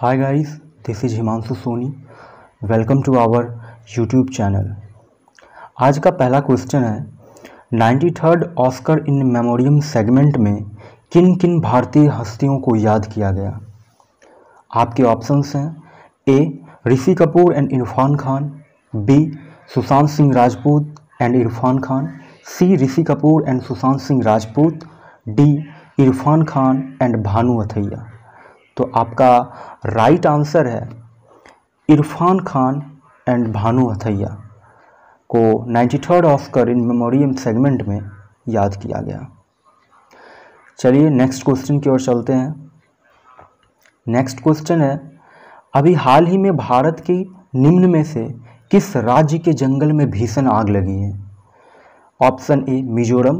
Hi guys this is Himanshu Soni welcome to our YouTube channel आज का पहला क्वेश्चन है ninety third Oscar in memoriam segment में किन किन भारतीय हस्तियों को याद किया गया आपके ऑप्शंस हैं A Rishi Kapoor and Irrfan Khan B Sushant Singh Rajput and Irrfan Khan C Rishi Kapoor and Sushant Singh Rajput D Irrfan Khan and Bhanu Athaiya तो आपका राइट आंसर है इरफान खान एंड भानु हथैया को ninety third Oscar in memoriam segment में याद किया गया चलिए नेक्स्ट क्वेश्चन की ओर चलते हैं नेक्स्ट क्वेश्चन है अभी हाल ही में भारत की निम्न में से किस राज्य के जंगल में भीषण आग लगी है option A Mizoram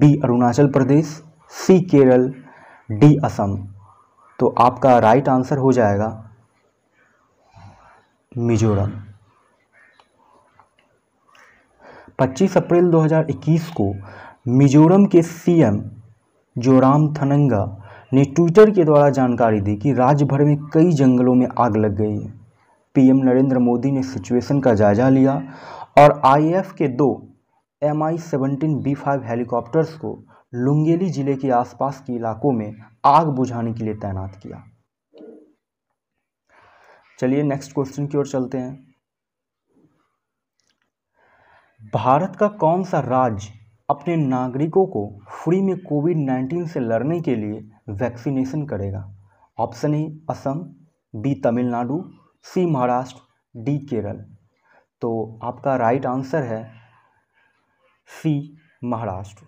B Arunachal Pradesh C Kerala D Assam तो आपका राइट आंसर हो जाएगा मिजोरम 25 अप्रैल 2021 को मिजोरम के सीएम जोराम थनंगा ने ट्विटर के द्वारा जानकारी दी कि राज्य भर में कई जंगलों में आग लग गई है पीएम नरेंद्र मोदी ने सिचुएशन का जायजा लिया और आईएफ के दो M I seventeen B five helicopters को लुंगेली जिले के आसपास के इलाकों में आग बुझाने के लिए तैनात किया चलिए नेक्स्ट क्वेश्चन की ओर चलते हैं भारत का कौन सा राज्य अपने नागरिकों को फ्री में कोविड 19 से लड़ने के लिए वैक्सीनेशन करेगा option A Assam B Tamil Nadu C Maharashtra D Kerala तो आपका राइट आंसर है सी महाराष्ट्र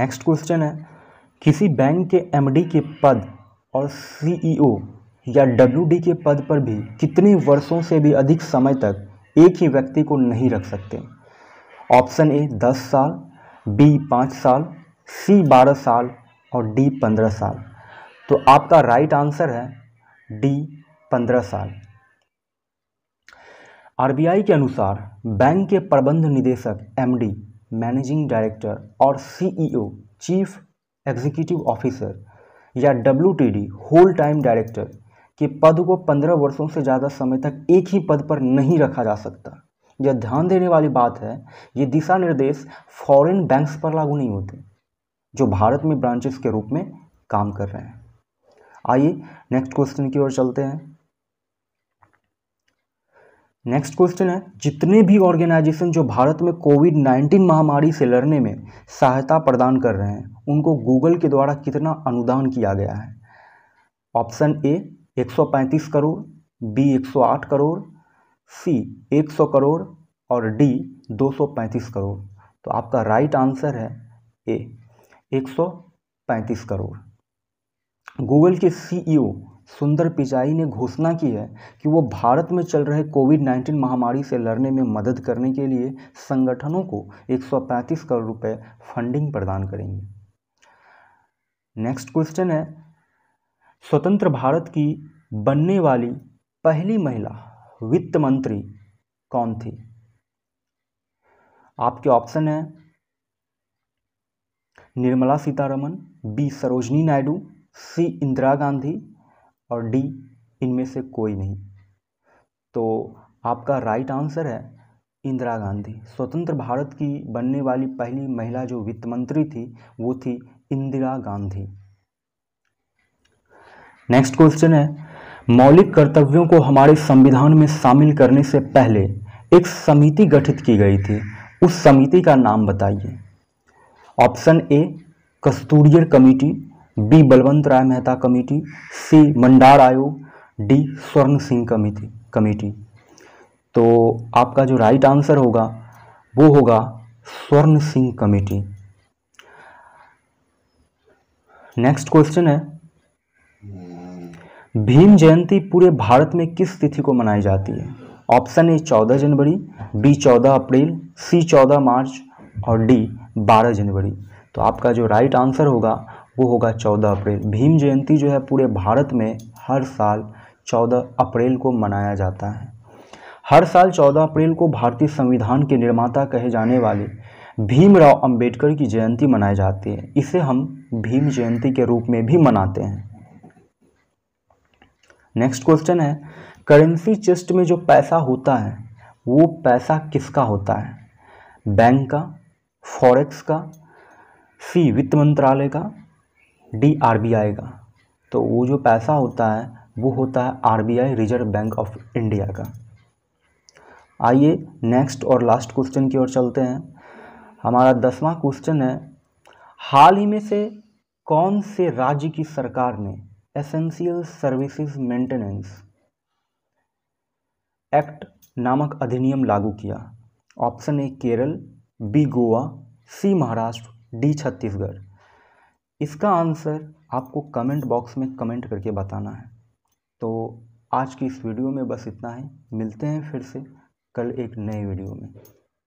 नेक्स्ट क्वेश्चन है किसी बैंक के एमडी के पद और सीईओ e या डब्ल्यूडी के पद पर भी कितने वर्षों से भी अधिक समय तक एक ही व्यक्ति को नहीं रख सकते ऑप्शन ए दस साल बी पाँच साल सी बारह साल और डी पंद्रह साल तो आपका राइट आंसर है डी पंद्रह साल आरबीआई के अनुसार बैंक के प्रबंध निदेशक एमडी मैनेजिंग डायरेक्टर और CEO e chief executive officer या डब्ल्यू होल टाइम डायरेक्टर के पद को पंद्रह वर्षों से ज़्यादा समय तक एक ही पद पर नहीं रखा जा सकता यह ध्यान देने वाली बात है ये दिशा निर्देश फॉरेन बैंक्स पर लागू नहीं होते जो भारत में ब्रांचेस के रूप में काम कर रहे हैं आइए नेक्स्ट क्वेश्चन की ओर चलते हैं नेक्स्ट क्वेश्चन है जितने भी ऑर्गेनाइजेशन जो भारत में कोविड 19 महामारी से लड़ने में सहायता प्रदान कर रहे हैं उनको गूगल के द्वारा कितना अनुदान किया गया है option A 135 crore B 108 crore C 100 crore और डी 235 करोड़ तो आपका राइट आंसर है ए 135 करोड़ गूगल के सीईओ सुंदर पिचाई ने घोषणा की है कि वो भारत में चल रहे कोविड 19 महामारी से लड़ने में मदद करने के लिए संगठनों को 135 करोड़ रुपए फंडिंग प्रदान करेंगे नेक्स्ट क्वेश्चन है स्वतंत्र भारत की बनने वाली पहली महिला वित्त मंत्री कौन थी आपके ऑप्शन है निर्मला सीतारमन बी सरोजनी नायडू सी इंदिरा गांधी और डी इनमें से कोई नहीं तो आपका राइट आंसर है इंदिरा गांधी स्वतंत्र भारत की बनने वाली पहली महिला जो वित्त मंत्री थी वो थी इंदिरा गांधी नेक्स्ट क्वेश्चन है मौलिक कर्तव्यों को हमारे संविधान में शामिल करने से पहले एक समिति गठित की गई थी उस समिति का नाम बताइए ऑप्शन ए कस्तूरियर committee B Balwant Rai Mehta committee C Mandal आयोग डी स्वर्ण सिंह कमेटी कमेटी तो आपका जो राइट आंसर होगा वो होगा स्वर्ण सिंह कमेटी नेक्स्ट क्वेश्चन है भीम जयंती पूरे भारत में किस तिथि को मनाई जाती है ऑप्शन ए चौदह जनवरी बी चौदह अप्रैल सी चौदह मार्च और डी बारह जनवरी तो आपका जो राइट आंसर होगा वो होगा चौदह अप्रैल भीम जयंती जो है पूरे भारत में हर साल चौदह अप्रैल को मनाया जाता है हर साल चौदह अप्रैल को भारतीय संविधान के निर्माता कहे जाने वाले भीमराव अंबेडकर की जयंती मनाई जाती है इसे हम भीम जयंती के रूप में भी मनाते हैं नेक्स्ट क्वेश्चन है करेंसी चेस्ट में जो पैसा होता है वो पैसा किसका होता है बैंक का फॉरेक्स का सी वित्त मंत्रालय का डी आर बी आई का तो वो जो पैसा होता है वो होता है आई रिजर्व बैंक ऑफ इंडिया का आइए नेक्स्ट और लास्ट क्वेश्चन की ओर चलते हैं हमारा दसवां क्वेश्चन है हाल ही में से कौन से राज्य की सरकार ने एसेंशियल सर्विसेज मेंटेनेंस एक्ट नामक अधिनियम लागू किया option A Kerala B Goa C Maharashtra D Chhattisgarh इसका आंसर आपको कमेंट बॉक्स में कमेंट करके बताना है तो आज की इस वीडियो में बस इतना ही है। मिलते हैं फिर से कल एक नए वीडियो में